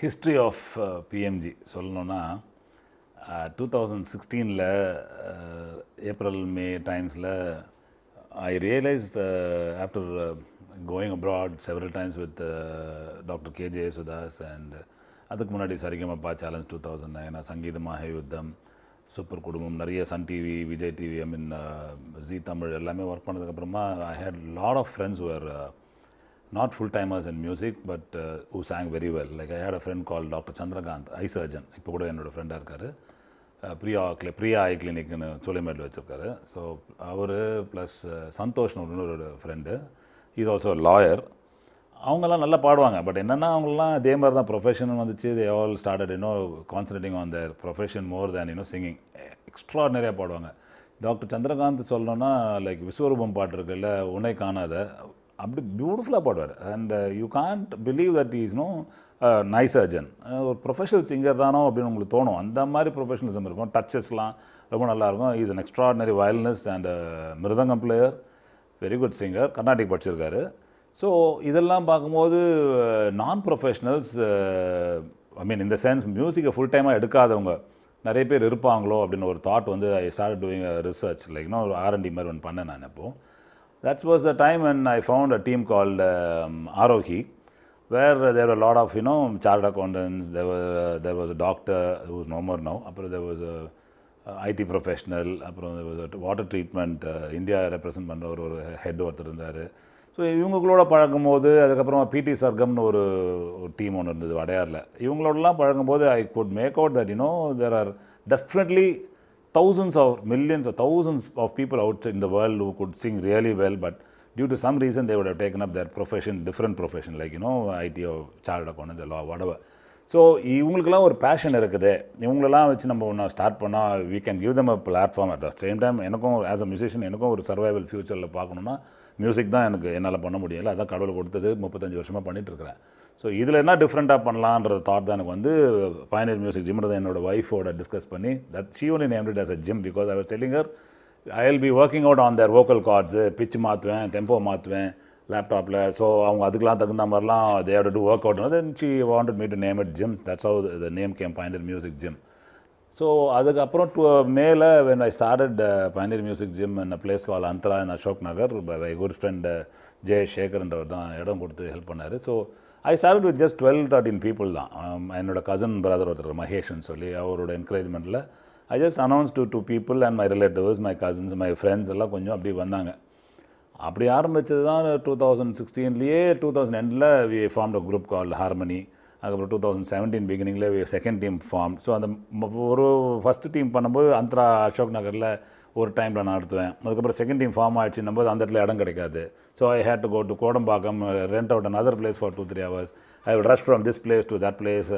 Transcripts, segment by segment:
History of PMG சொல்லணுன்னா two thousand சிக்ஸ்டீனில் April May டைம்ஸில் I realise after going abroad several times with doctor K J Yesudas and அதுக்கு முன்னாடி Sarigamapa challenge two thousand nine சங்கீதமாக யுத்தம் சூப்பர் குடும்பம் நிறைய Sun TV Vijay TV I mean Zee Tamil எல்லாமே ஒர்க் பண்ணதுக்கப்புறமா I had lot of friends were not full timers in music, but uh, who sang very well. Like I had a friend called Dr. Chandrakant, eye இப்போ கூட என்னோடய ஃப்ரெண்டாக இருக்கார் Priya uh, கிளி ப்ரியா ஐ கிளினிக்னு சோலைமேடில் வச்சுருக்காரு ஸோ அவர் ப்ளஸ் சந்தோஷ்னு uh, ஒரு இன்னொரு ஃப்ரெண்டு இஸ் ஆல்சோ லாயர் அவங்கெல்லாம் நல்லா பாடுவாங்க பட் என்னென்னா அவங்களாம் அதே மாதிரி தான் ப்ரொஃபஷன் வந்துச்சு they all started you know concentrating on their profession more than you know singing extra எக்ஸ்ட்ராடினரியாக பாடுவாங்க டாக்டர் சந்திரகாந்த் சொல்லணும்னா லைக் விஸ்வரூபம் பாட்டு இருக்குல்ல உன்னை காணாத அப்படி பியூட்டிஃபுல்லாக பாடுவார் and you can't believe that is no nice surgeon ஒரு ப்ரொஃபஷனல் சிங்கர் தானோ அப்படின்னு உங்களுக்கு தோணும் அந்த மாதிரி ப்ரொஃபஷனலிசம் இருக்கும் டச்சஸ்லாம் ரொம்ப நல்லாயிருக்கும் is an extraordinary violinist and mridangam player very good singer Carnatic படிச்சிருக்காரு ஸோ இதெல்லாம் பார்க்கும்போது நான் ப்ரொஃபஷ்னல்ஸ் ஐ மீன் இந்த சென்ஸ் மியூசிக்கை ஃபுல் டைமாக எடுக்காதவங்க நிறைய பேர் இருப்பாங்களோ அப்படின்னு ஒரு தாட் வந்து I start doing research like நான் ஒரு ஆர்என்டி மாதிரி ஒன்று பண்ணேன் நான் அப்போது That was the time when I found a team called um, Arohi, where there were a lot of, you there chartered accountants, there, were, uh, நோமர் was அப்புறம் there was is IT professional அப்புறம் water treatment India represent பண்ணுற ஒரு ஒரு head ஒருத்தர் இருந்தார் so இவங்களோட பழகும்போது அதுக்கப்புறமா பிடி சர்க்கம்னு ஒரு ஒரு டீம் ஒன்று இருந்தது வடையாரில் இவங்களோடலாம் பழகும்போது I could make out that you know there are definitely thousands or millions or thousands of people out in the world who could sing really well, but due to some reason they would have taken up their profession, different profession, like, you know, IT or child accountants or law, whatever. So இவங்களுக்கெல்லாம் ஒரு fashion இருக்குது இவங்களெல்லாம் வச்சு நம்ம ஒன்று start பண்ணால் we can give them a platform at the same time எனக்கும் as a musician எனக்கும் ஒரு சர்வைவல் ஃப்யூச்சரில் பார்க்கணுன்னா மியூசிக் தான் எனக்கு என்னால் பண்ண முடியலை அதான் கடவுள் கொடுத்தது முப்பத்தஞ்சு வருஷமாக பண்ணிகிட்ருக்கிறேன் ஸோ இதில் என்ன டிஃப்ரெண்ட்டாக பண்ணலான்ற தாட் தான் எனக்கு வந்து ஃபைனல் மியூசிக் ஜிம்மில் தான் என்னோட ஒய்ஃபோட டிஸ்கஸ் பண்ணி that she only name it as a gym because I was telling her I will be working out on their vocal cords pitch மாற்றுவேன் டெம்போ மாற்றுவேன் லேப்டாப்பில் ஸோ அவங்க அதுக்கெலாம் தகுந்த மாதிரிலாம் they've to work out then she wanted me to name it gym that's how the name came final music gym so அதுக்கப்புறம் டூ மேலே when I started pioneer music gym in place call Antara and Ashok Nagar by good friend Jaya சேகர்ன்றவர் தான் இடம் கொடுத்து help பண்ணார் so I start with just twelve thirteen people தான் um, என்னோட கசன் பிரதர் ஒருத்தர் மகேஷ்னு சொல்லி அவரோட என்கரேஜ்மெண்ட்டில் I just announce to two people and my relatives my cousins my friends எல்லாம் கொஞ்சம் அப்படி வந்தாங்க அப்படி ஆரம்பித்தது தான் டூ தௌசண்ட் சிக்ஸ்டீன்லேயே டூ தௌசண்ட் எண்டில் we form a group call Harmony அதுக்கப்புறம் டூ தௌசண்ட் செவன்டீன் பிகினிங்கில் செகண்ட் டீம் ஃபார்ம் ஸோ அந்த ஒரு ஃபஸ்ட்டு டீம் பண்ணும்போது அந்தரா அசோக் நகரில் ஒரு டைமில் நான் நடத்துவேன் அதுக்கப்புறம் செகண்ட் டீம் ஃபார்ம் ஆகிடுச்சுன்னும் போது அந்த இடத்துல இடம் கிடைக்காது so I had to go to Kodambakkam rent out another place for two three hours I will rush from this place to that place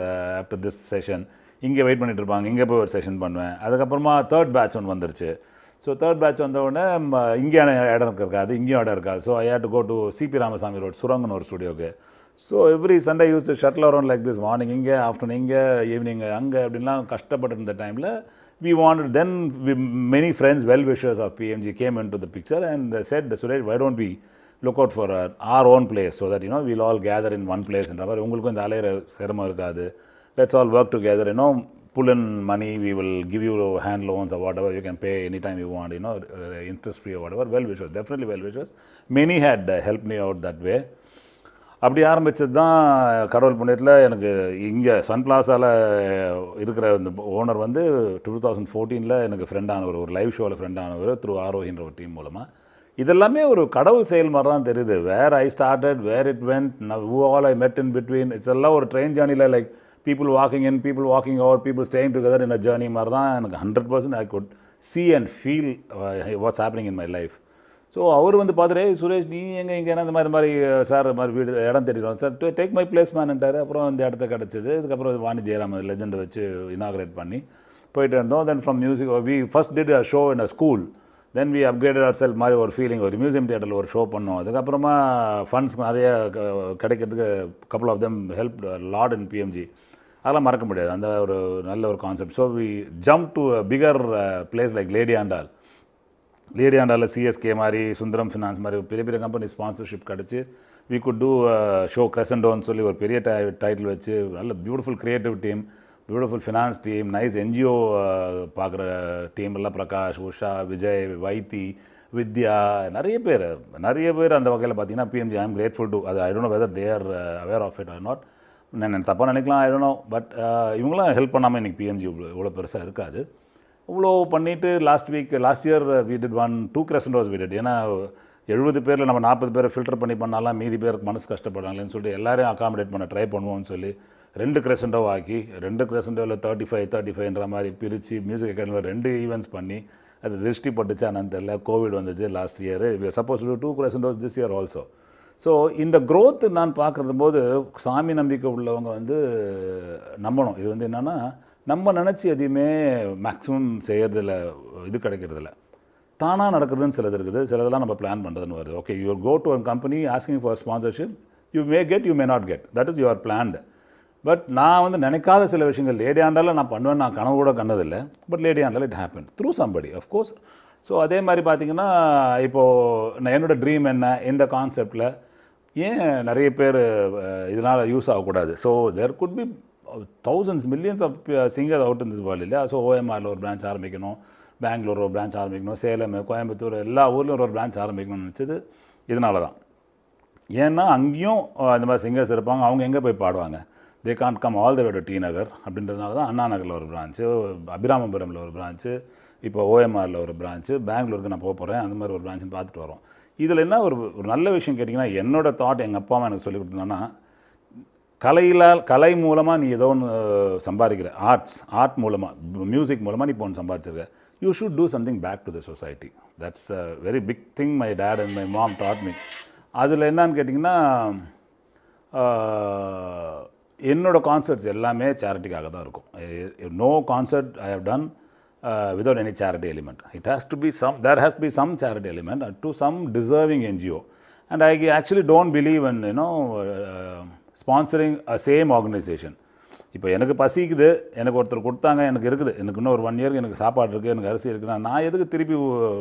after this session இங்கே வெயிட் பண்ணிட்டு இருப்பாங்க இங்கே போய் ஒரு செஷன் பண்ணுவேன் அதுக்கப்புறமா தேர்ட் பேட்ச் ஒன்று வந்துருச்சு ஸோ தேர்ட் பேட்ச் உடனே இங்கேயான இடம் இருக்காது இங்கேயும் இடம் இருக்காது so I had to go to CP Ramasamy road சுரங்கன்னு ஒரு ஸ்டுடியோக்கு so every Sunday use shuttle around like this morning இங்கே ஆஃப்டர்நூன் இங்கே ஈவினிங் அங்கே அப்படின்லாம் கஷ்டப்பட்டு இருந்த டைமில் we want then we many friends well wishers of PMG game in to the picture and set Suresh why don't be look out for our own place so that you know will all gather in one பிளேஸ்ன்ற மாதிரி உங்களுக்கும் இந்த அலையிற சிரமம் இருக்காது let's all work together you know pull in money we will give you hand loans whatever you can pay any time you want you know interest free whatever well wishers definitely well wishers many had help me out that way அப்படி ஆரம்பித்தது தான் கடவுள் புண்ணியத்தில் எனக்கு இங்கே Sun பிளாஸாவில் இருக்கிற இந்த owner வந்து டூ தௌசண்ட் ஃபோர்டீனில் எனக்கு ஃப்ரெண்டானவர் ஒரு லைவ் ஷோவில் ஃப்ரெண்டானவர் த்ரூ ஆரோஹின்ற ஒரு டீம் மூலமாக இதெல்லாமே ஒரு கடவுள் செயல் மாதிரி தான் தெரியுது where I started where it went who all I met in between it's எல்லாம் ஒரு ட்ரெயின் ஜேர்னியில் like people walking in people walking our people staying together in a journey மாதிரி தான் எனக்கு hundred percent I could see and feel what's happening in my life so அவர் வந்து பார்த்துட்டு சுரேஷ் நீ எங்கே இங்கே இந்த மாதிரி மாதிரி சார் மாதிரி வீடு இடம் தேடிக்கலாம் sir take my place mentor அப்புறம் இந்த இடத்த கிடச்சிது இதுக்கப்புறம் வாணி ஜெயராம லெஜெண்டை வச்சு இனாக்ரேட் பண்ணி போயிட்டு இருந்தோம் then from music we first did a show in a school then we upgrade our self மாதிரி ஒரு ஃபீலிங் ஒரு மியூசியம் தியேட்டரில் ஒரு ஷோ பண்ணோம் அதுக்கப்புறமா ஃபண்ட்ஸ் நிறைய கிடைக்கிறதுக்கு couple of them help lot in PMG அதெல்லாம் மறக்க முடியாது அந்த ஒரு நல்ல ஒரு concept so we jump to bigger place like Lady Andal Lady CSK மாதிரி சுந்தரம் ஃபினான்ஸ் மாதிரி பெரிய பெரிய கம்பெனி ஸ்பான்சர்ஷிப் கிடச்சி வி குட் டூ ஷோ கிரசண்டோன்னு சொல்லி ஒரு பெரிய டை டைட்டில் வச்சு நல்ல beautiful creative team beautiful finance team nice NGO பார்க்குற டீம் எல்லாம் பிரகாஷ் உஷா விஜய் வைத்தி வித்யா நிறைய பேர் நிறைய பேர் அந்த வகையில் பார்த்தீங்கன்னா PMG I am grateful to அது I don't whether they are aware of it or not நான் தப்பாக நினைக்கலாம் ஐ டோன் நோ பட் இவங்களாம் ஹெல்ப் பண்ணாமல் இன்றைக்கி பிஎம்ஜி இவ்வளோ பெருசாக இருக்காது இவ்வளோ பண்ணிவிட்டு லாஸ்ட் வீக் லாஸ்ட் இயர் வீடு ஒன் டூ கிரசன்டோஸ் வீ வீடு ஏன்னா எழுபது பேரில் நம்ம நாற்பது பேரை ஃபில்டர் பண்ணி பண்ணாலாம் மீதி பேருக்கு மனசு கஷ்டப்படுறாங்களேன்னு சொல்லிட்டு எல்லாரையும் அகாமடேட் பண்ண ட்ரை பண்ணுவோம்னு சொல்லி ரெண்டு கிரசண்டோ ஆக்கி ரெண்டு கிரசண்டோவில் தேர்ட்டி ஃபைவ் தேர்ட்டி ஃபைவ்ன்ற மாதிரி பிரித்து மியூசிக் அகாடமியில் ரெண்டு ஈவெண்ட்ஸ் பண்ணி அது திருஷ்டி பட்டுச்சானு தெரில கோவிட் வந்துச்சு last year suppose to do crescendos this year also so இந்த க்ரோத் நான் பார்க்குறது போது சாமி நம்பிக்கை உள்ளவங்க வந்து நம்பணும் இது வந்து என்னென்னா நம்ம நினச்சி எதையுமே மேக்ஸிமம் செய்கிறதில்ல இது கிடைக்கிறதில்ல தானாக நடக்கிறதுன்னு சிலது இருக்குது சிலதெல்லாம் நம்ம பிளான் பண்ணுறதுன்னு வருது okay you're go to an company asking for sponsorship you may get you may not get that is your plan but நான் வந்து நினைக்காத சில விஷயங்கள் லேடி ஆண்டாலும் நான் பண்ணுவேன் நான் கனவு கூட கண்ணதில்லை பட் லேடி ஆண்டாலும் it happen through somebody of course so அதே மாதிரி பார்த்திங்கன்னா இப்போது நான் என்னோடய ட்ரீம் என்ன இந்த கான்செப்டில் ஏன் நிறைய பேர் இதனால் யூஸ் ஆகக்கூடாது so there could be thousands millions of singers out இருந்தது போல இல்லையா ஸோ ஓஎம்ஆரில் ஒரு பிரான்ச் ஆரம்பிக்கணும் பெங்களூர் ஒரு பிரான்ச் ஆரம்பிக்கணும் சேலம் கோயம்புத்தூர் எல்லா ஊர்லேயும் ஒரு பிரான்ச் ஆரம்பிக்கணும்னு நினச்சது இதனால தான் ஏன்னா அங்கேயும் இந்த மாதிரி சிங்கர்ஸ் இருப்பாங்க அவங்க எங்கே போய் பாடுவாங்க they can't come all the way to T Nagar அப்படின்றதுனால தான் அண்ணா நகரில் ஒரு பிரான்ச்சு அபிராமபுரமில் ஒரு பிரான்ச்சு இப்போ ஓஎம்ஆரில் ஒரு பிரான்ச்சு பெங்களூருக்கு நான் போக போகிறேன் அந்த மாதிரி ஒரு பிரான்ச்சுன்னு பார்த்துட்டு வரோம் இதில் என்ன ஒரு ஒரு நல்ல விஷயம் கேட்டிங்கன்னா என்னோடய தாட் எங்கள் அப்பா அம்மா எனக்கு சொல்லி கொடுத்தோன்னா கலையிலால் கலை மூலமாக நீ ஏதோ ஒன்று சம்பாதிக்கிற ஆர்ட்ஸ் ஆர்ட் மூலமாக மியூசிக் மூலமாக நீ இப்போ ஒன்று சம்பாதிச்சிருக்க you should do something back to the society that's a very big thing my dad and my mom taught me அதில் என்னன்னு கேட்டிங்கன்னா என்னோடய கான்சர்ட்ஸ் எல்லாமே சேரிட்டிக்காக தான் இருக்கும் no concert I have done without any charity element it has to be some there has be some charity element to some deserving NGO and I actually don't believe and you know sponsoring a same organisation இப்போ எனக்கு பசிக்குது எனக்கு ஒருத்தர் கொடுத்தாங்க எனக்கு இருக்குது எனக்கு இன்னும் ஒரு ஒன் இயருக்கு எனக்கு சாப்பாடு இருக்குது எனக்கு அரிசி இருக்குன்னா நான் எதுக்கு திருப்பி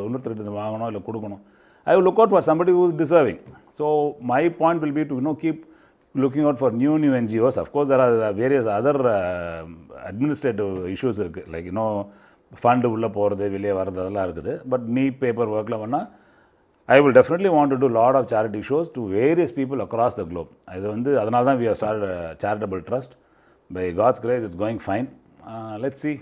இன்னொருத்தருக்கு வாங்கணும் இல்லை கொடுக்கணும் I will look out for somebody who is deserving so my point will be to no keep looking out for new new NGOs of course there are various other administrative issues இருக்குது லைக் இன்னும் fund உள்ளே போகிறது வெளியே வர்றது அதெல்லாம் இருக்குது but NEET paper ஒர்க்கில் வேணால் I will definitely want to do lot of charity shows to various people across the globe இது வந்து அதனால தான் we are start charitable trust by God's grace it's going fine let's C